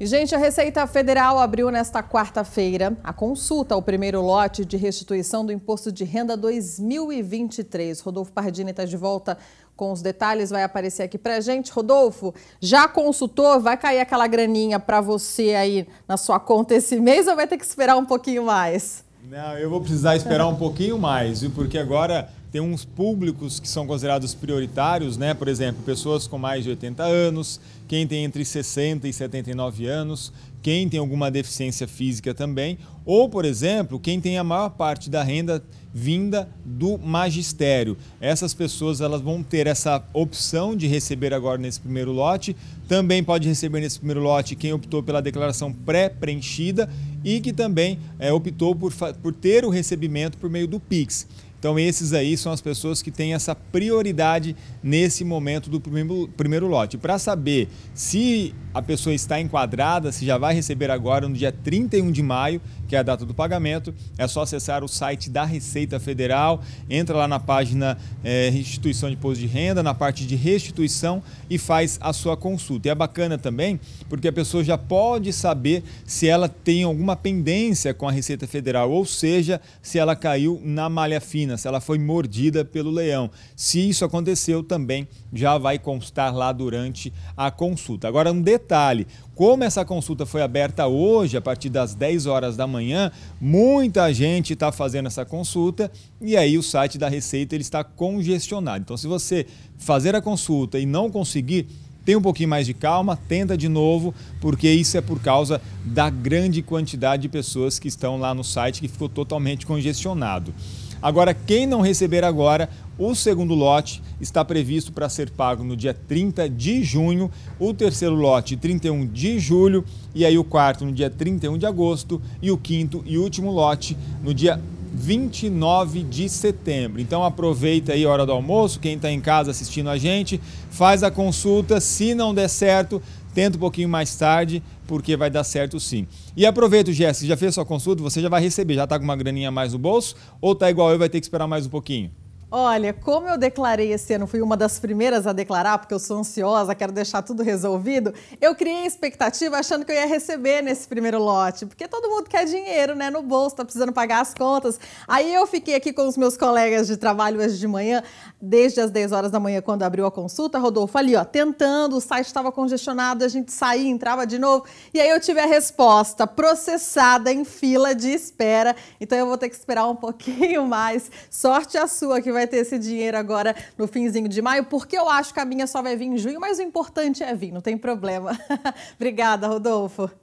E, gente, a Receita Federal abriu nesta quarta-feira a consulta ao primeiro lote de restituição do Imposto de Renda 2023. Rodolfo Pardini está de volta com os detalhes, vai aparecer aqui para gente. Rodolfo, já consultou? Vai cair aquela graninha para você aí na sua conta esse mês ou vai ter que esperar um pouquinho mais? Não, eu vou precisar esperar um pouquinho mais, porque agora tem uns públicos que são considerados prioritários, né? Por exemplo, pessoas com mais de 80 anos, quem tem entre 60 e 79 anos, quem tem alguma deficiência física também, ou, por exemplo, quem tem a maior parte da renda vinda do magistério. Essas pessoas elas vão ter essa opção de receber agora nesse primeiro lote. Também pode receber nesse primeiro lote quem optou pela declaração pré-preenchida e que também é, optou por, por ter o recebimento por meio do PIX. Então, esses aí são as pessoas que têm essa prioridade nesse momento do primeiro, primeiro lote. Para saber se a pessoa está enquadrada, se já vai receber agora no dia 31 de maio, que é a data do pagamento, é só acessar o site da Receita Federal, entra lá na página é, Restituição de Imposto de Renda, na parte de restituição e faz a sua consulta. E é bacana também porque a pessoa já pode saber se ela tem alguma pendência com a Receita Federal, ou seja, se ela caiu na malha fina se ela foi mordida pelo leão. Se isso aconteceu, também já vai constar lá durante a consulta. Agora, um detalhe: como essa consulta foi aberta hoje, a partir das 10 horas da manhã, muita gente está fazendo essa consulta e aí o site da Receita ele está congestionado. Então, se você fazer a consulta e não conseguir, tem um pouquinho mais de calma, tenta de novo, porque isso é por causa da grande quantidade de pessoas que estão lá no site que ficou totalmente congestionado. Agora, quem não receber agora, o segundo lote está previsto para ser pago no dia 30 de junho, o terceiro lote 31 de julho, e aí o quarto no dia 31 de agosto, e o quinto e último lote no dia 29 de setembro. Então aproveita aí a hora do almoço, quem está em casa assistindo a gente, faz a consulta, se não der certo, tenta um pouquinho mais tarde, porque vai dar certo sim. E aproveita, Jéssica, já fez sua consulta, você já vai receber, já está com uma graninha mais no bolso, ou está igual eu, vai ter que esperar mais um pouquinho? Olha, como eu declarei esse ano, fui uma das primeiras a declarar, porque eu sou ansiosa, quero deixar tudo resolvido. Eu criei expectativa achando que eu ia receber nesse primeiro lote, porque todo mundo quer dinheiro, né? No bolso, tá precisando pagar as contas. Aí eu fiquei aqui com os meus colegas de trabalho hoje de manhã, desde as 10 horas da manhã, quando abriu a consulta. Rodolfo ali, ó, tentando, o site estava congestionado, a gente saía, entrava de novo. E aí eu tive a resposta processada em fila de espera. Então eu vou ter que esperar um pouquinho mais. Sorte a sua que vai vai ter esse dinheiro agora no finzinho de maio, porque eu acho que a minha só vai vir em junho, mas o importante é vir, não tem problema. Obrigada, Rodolfo.